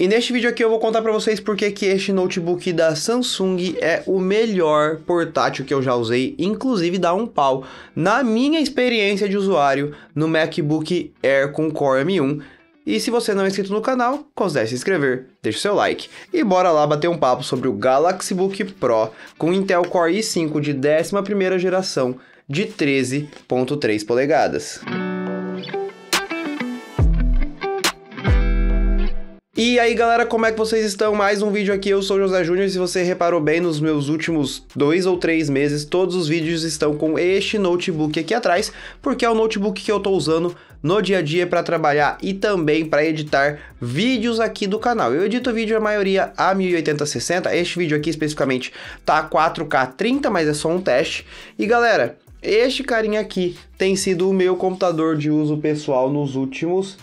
E neste vídeo aqui eu vou contar para vocês porque que este notebook da Samsung é o melhor portátil que eu já usei, inclusive dá um pau na minha experiência de usuário no MacBook Air com Core M1. E se você não é inscrito no canal, considere se inscrever, deixe o seu like e bora lá bater um papo sobre o Galaxy Book Pro com Intel Core i5 de 11ª geração de 13.3 polegadas. E aí galera, como é que vocês estão? Mais um vídeo aqui, eu sou José Júnior e se você reparou bem nos meus últimos dois ou três meses, todos os vídeos estão com este notebook aqui atrás, porque é o notebook que eu tô usando no dia a dia para trabalhar e também para editar vídeos aqui do canal. Eu edito vídeo a maioria a 1080-60, este vídeo aqui especificamente tá 4K 30, mas é só um teste. E galera, este carinha aqui tem sido o meu computador de uso pessoal nos últimos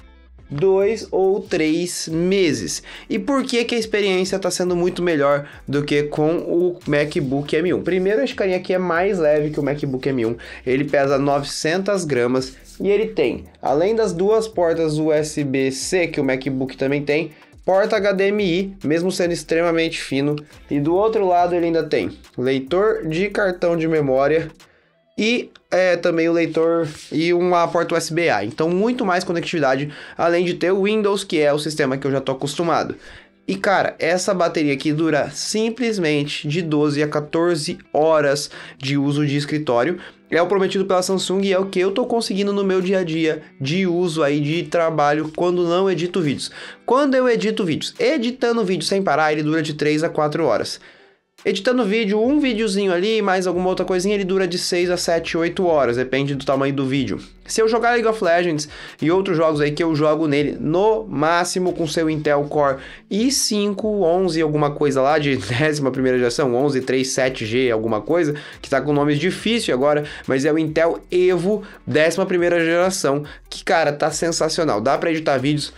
dois ou três meses. E por que, que a experiência está sendo muito melhor do que com o MacBook M1? Primeiro, esse carinha aqui é mais leve que o MacBook M1, ele pesa 900 gramas e ele tem, além das duas portas USB-C que o MacBook também tem, porta HDMI, mesmo sendo extremamente fino, e do outro lado ele ainda tem leitor de cartão de memória, e é, também o leitor e uma porta USB-A. Então, muito mais conectividade, além de ter o Windows, que é o sistema que eu já estou acostumado. E cara, essa bateria aqui dura simplesmente de 12 a 14 horas de uso de escritório. É o prometido pela Samsung e é o que eu tô conseguindo no meu dia a dia de uso aí de trabalho quando não edito vídeos. Quando eu edito vídeos, editando vídeo sem parar, ele dura de 3 a 4 horas. Editando vídeo, um videozinho ali, mais alguma outra coisinha, ele dura de 6 a 7, 8 horas, depende do tamanho do vídeo. Se eu jogar League of Legends e outros jogos aí que eu jogo nele, no máximo com seu Intel Core i5, 11, alguma coisa lá, de 11 primeira geração, 11, 3, 7G, alguma coisa, que tá com nomes difícil agora, mas é o Intel Evo 11 primeira geração, que cara, tá sensacional, dá para editar vídeos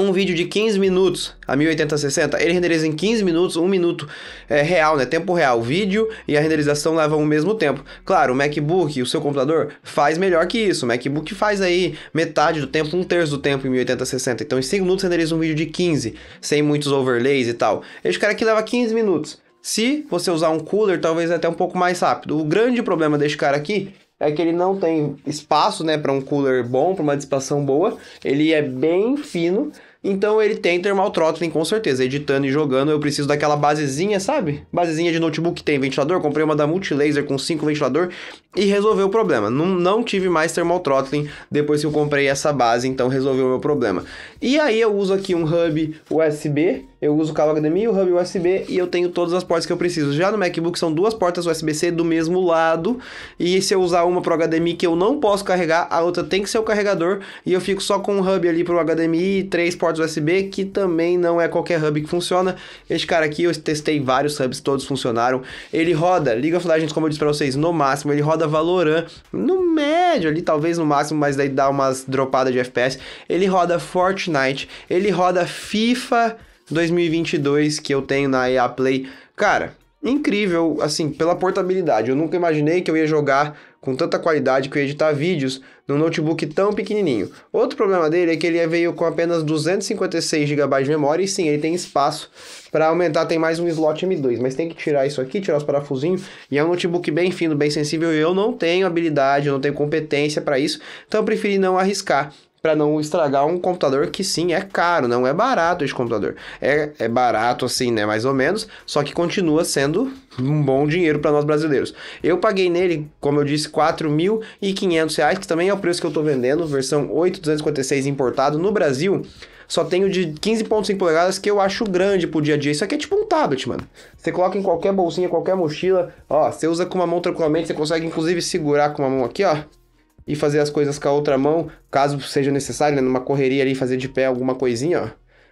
um vídeo de 15 minutos a 1080-60, ele renderiza em 15 minutos, 1 minuto é, real, né? Tempo real. O vídeo e a renderização levam o mesmo tempo. Claro, o MacBook, o seu computador, faz melhor que isso. O MacBook faz aí metade do tempo, um terço do tempo em 1080-60. Então, em 5 minutos renderiza um vídeo de 15, sem muitos overlays e tal. Esse cara aqui leva 15 minutos. Se você usar um cooler, talvez até um pouco mais rápido. O grande problema desse cara aqui é que ele não tem espaço, né, para um cooler bom, para uma dissipação boa. Ele é bem fino então ele tem Thermal Throttling com certeza. Editando e jogando, eu preciso daquela basezinha, sabe? Basezinha de notebook que tem ventilador. Comprei uma da Multilaser com 5 ventilador e resolveu o problema. Não, não tive mais Thermal Throttling depois que eu comprei essa base, então resolveu o meu problema. E aí eu uso aqui um hub USB eu uso o cabo HDMI, o hub USB e eu tenho todas as portas que eu preciso. Já no MacBook são duas portas USB-C do mesmo lado e se eu usar uma pro HDMI que eu não posso carregar, a outra tem que ser o carregador e eu fico só com um hub ali pro HDMI e três portas USB que também não é qualquer hub que funciona. Este cara aqui eu testei vários hubs, todos funcionaram. Ele roda liga of Legends, como eu disse para vocês, no máximo, ele roda Valorant no médio ali, talvez no máximo, mas daí dá umas dropadas de FPS. Ele roda Fortnite, ele roda FIFA 2022 que eu tenho na EA Play. Cara, incrível, assim, pela portabilidade. Eu nunca imaginei que eu ia jogar com tanta qualidade que eu ia editar vídeos num notebook tão pequenininho. Outro problema dele é que ele veio com apenas 256 GB de memória e sim, ele tem espaço para aumentar, tem mais um slot M2, mas tem que tirar isso aqui, tirar os parafusinhos, e é um notebook bem fino, bem sensível, e eu não tenho habilidade, eu não tenho competência para isso, então eu preferi não arriscar para não estragar um computador que sim é caro, não é barato esse computador. É, é barato assim, né, mais ou menos, só que continua sendo um bom dinheiro para nós brasileiros. Eu paguei nele, como eu disse, R$ reais que também é o preço que eu estou vendendo, versão 8256 importado no Brasil. Só tenho de 15.5 polegadas que eu acho grande pro dia a dia. Isso aqui é tipo um tablet, mano. Você coloca em qualquer bolsinha, qualquer mochila, ó, você usa com uma mão tranquilamente, você consegue inclusive segurar com uma mão aqui, ó e fazer as coisas com a outra mão, caso seja necessário, né? numa correria ali, fazer de pé alguma coisinha, ó.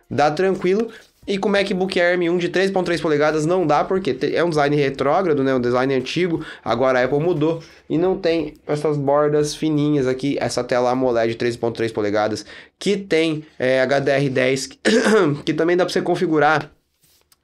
Dá tranquilo. E com o MacBook Air M1 de 3.3 polegadas não dá, porque é um design retrógrado, né? Um design antigo, agora a Apple mudou. E não tem essas bordas fininhas aqui, essa tela AMOLED 3.3 polegadas, que tem é, HDR10, que também dá para você configurar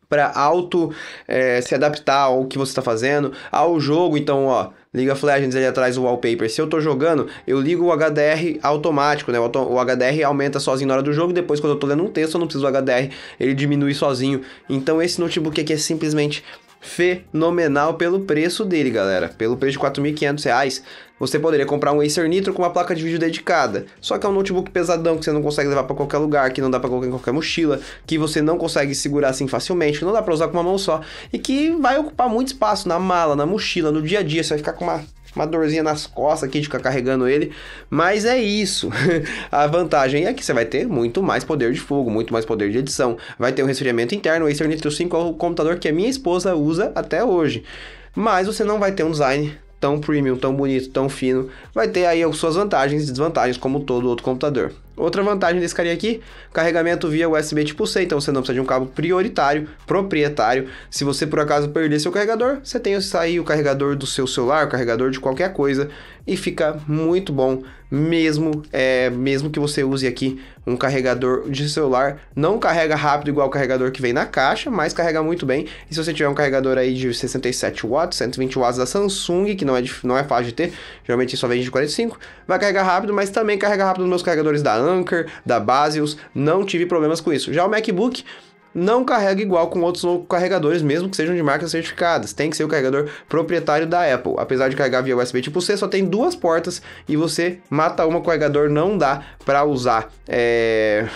para auto é, se adaptar ao que você está fazendo, ao jogo. Então, ó, League of Legends ele atrás o wallpaper. Se eu tô jogando, eu ligo o HDR automático, né? O, o HDR aumenta sozinho na hora do jogo. Depois, quando eu tô lendo um texto, eu não preciso do HDR, ele diminui sozinho. Então, esse notebook aqui é simplesmente fenomenal pelo preço dele, galera. Pelo preço de R$ 4.500, você poderia comprar um Acer Nitro com uma placa de vídeo dedicada. Só que é um notebook pesadão que você não consegue levar para qualquer lugar, que não dá para colocar em qualquer mochila, que você não consegue segurar assim facilmente, que não dá para usar com uma mão só e que vai ocupar muito espaço na mala, na mochila, no dia a dia, você vai ficar com uma uma dorzinha nas costas aqui de ficar carregando ele, mas é isso. a vantagem é que você vai ter muito mais poder de fogo, muito mais poder de edição, vai ter um resfriamento interno, o Acer Nitro 5 é o computador que a minha esposa usa até hoje. Mas você não vai ter um design tão premium, tão bonito, tão fino, vai ter aí as suas vantagens e desvantagens como todo outro computador. Outra vantagem desse carinha aqui, carregamento via USB tipo C, então você não precisa de um cabo prioritário, proprietário. Se você por acaso perder seu carregador, você tem aí o carregador do seu celular, o carregador de qualquer coisa e fica muito bom mesmo, é, mesmo que você use aqui um carregador de celular, não carrega rápido igual o carregador que vem na caixa, mas carrega muito bem. E se você tiver um carregador aí de 67 watts, 120 watts da Samsung, que não é, não é fácil de ter, geralmente só vende de 45, vai carregar rápido, mas também carrega rápido nos meus carregadores da Anker, da Basius, não tive problemas com isso. Já o MacBook não carrega igual com outros carregadores, mesmo que sejam de marcas certificadas. Tem que ser o carregador proprietário da Apple. Apesar de carregar via USB tipo C, só tem duas portas e você mata uma, o carregador não dá para usar. É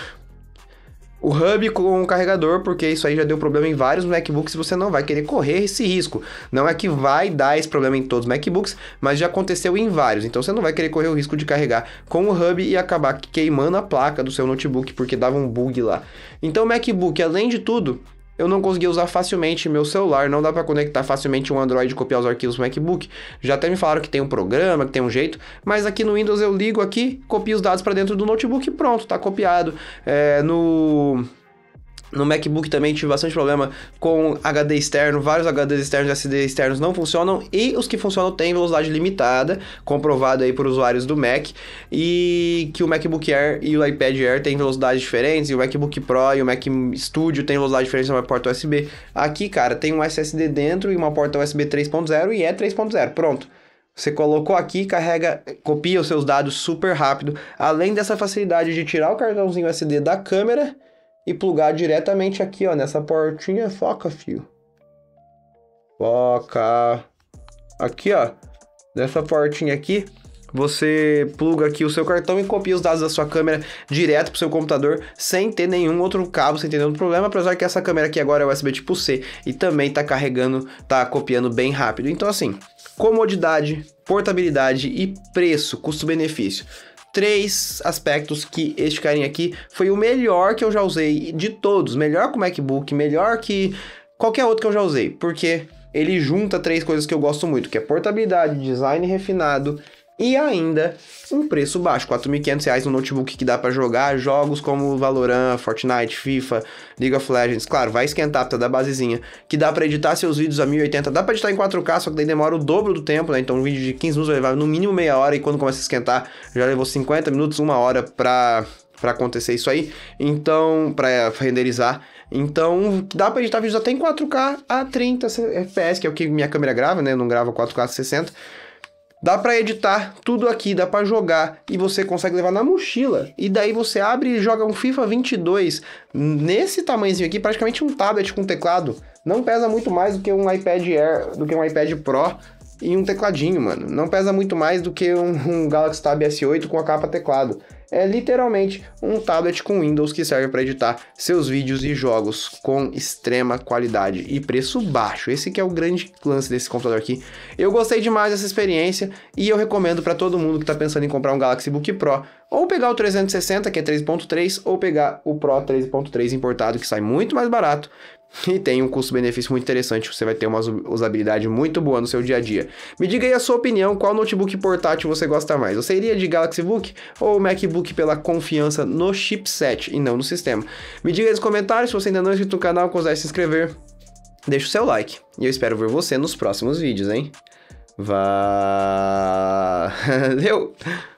o hub com o carregador, porque isso aí já deu problema em vários MacBooks e você não vai querer correr esse risco. Não é que vai dar esse problema em todos os MacBooks, mas já aconteceu em vários. Então você não vai querer correr o risco de carregar com o hub e acabar queimando a placa do seu notebook porque dava um bug lá. Então o MacBook, além de tudo, eu não conseguia usar facilmente meu celular, não dá para conectar facilmente um Android e copiar os arquivos do MacBook. Já até me falaram que tem um programa, que tem um jeito, mas aqui no Windows eu ligo aqui, copio os dados para dentro do notebook e pronto, tá copiado. É, no no MacBook também tive bastante problema com HD externo, vários HDs externos e SD externos não funcionam e os que funcionam têm velocidade limitada, comprovado aí por usuários do Mac, e que o MacBook Air e o iPad Air têm velocidades diferentes, e o MacBook Pro e o Mac Studio têm velocidade diferente na porta USB. Aqui, cara, tem um SSD dentro e uma porta USB 3.0 e é 3.0, pronto. Você colocou aqui, carrega, copia os seus dados super rápido. Além dessa facilidade de tirar o cartãozinho SD da câmera e plugar diretamente aqui, ó, nessa portinha. Foca, fio. Foca. Aqui, ó, nessa portinha aqui, você pluga aqui o seu cartão e copia os dados da sua câmera direto para o seu computador sem ter nenhum outro cabo, sem ter nenhum problema, apesar que essa câmera aqui agora é USB tipo C e também está carregando, está copiando bem rápido. Então assim, comodidade, portabilidade e preço, custo-benefício três aspectos que este carinha aqui foi o melhor que eu já usei de todos. Melhor que o MacBook, melhor que qualquer outro que eu já usei. Porque ele junta três coisas que eu gosto muito, que é portabilidade, design refinado e ainda um preço baixo, R$ reais um notebook que dá para jogar jogos como Valorant, Fortnite, FIFA, League of Legends. Claro, vai esquentar tá da basezinha, que dá para editar seus vídeos a 1080, dá para editar em 4K, só que daí demora o dobro do tempo, né? Então um vídeo de 15 minutos vai levar no mínimo meia hora e quando começa a esquentar, já levou 50 minutos, uma hora para para acontecer isso aí. Então, para renderizar, então dá para editar vídeos até em 4K a 30 FPS, que é o que minha câmera grava, né? Eu não grava 4K a 60. Dá para editar tudo aqui, dá para jogar e você consegue levar na mochila. E daí você abre e joga um FIFA 22 nesse tamanhozinho aqui, praticamente um tablet com teclado. Não pesa muito mais do que um iPad Air, do que um iPad Pro e um tecladinho, mano. Não pesa muito mais do que um, um Galaxy Tab S8 com a capa teclado é literalmente um tablet com Windows que serve para editar seus vídeos e jogos com extrema qualidade e preço baixo. Esse que é o grande lance desse computador aqui. Eu gostei demais dessa experiência e eu recomendo para todo mundo que está pensando em comprar um Galaxy Book Pro ou pegar o 360 que é 3.3 ou pegar o Pro 3.3 importado que sai muito mais barato e tem um custo-benefício muito interessante, você vai ter uma usabilidade muito boa no seu dia a dia. Me diga aí a sua opinião, qual notebook portátil você gosta mais? Você iria de Galaxy Book ou MacBook pela confiança no chipset e não no sistema? Me diga aí nos comentários, se você ainda não é inscrito no canal, considere se inscrever, deixa o seu like e eu espero ver você nos próximos vídeos, hein? Valeu!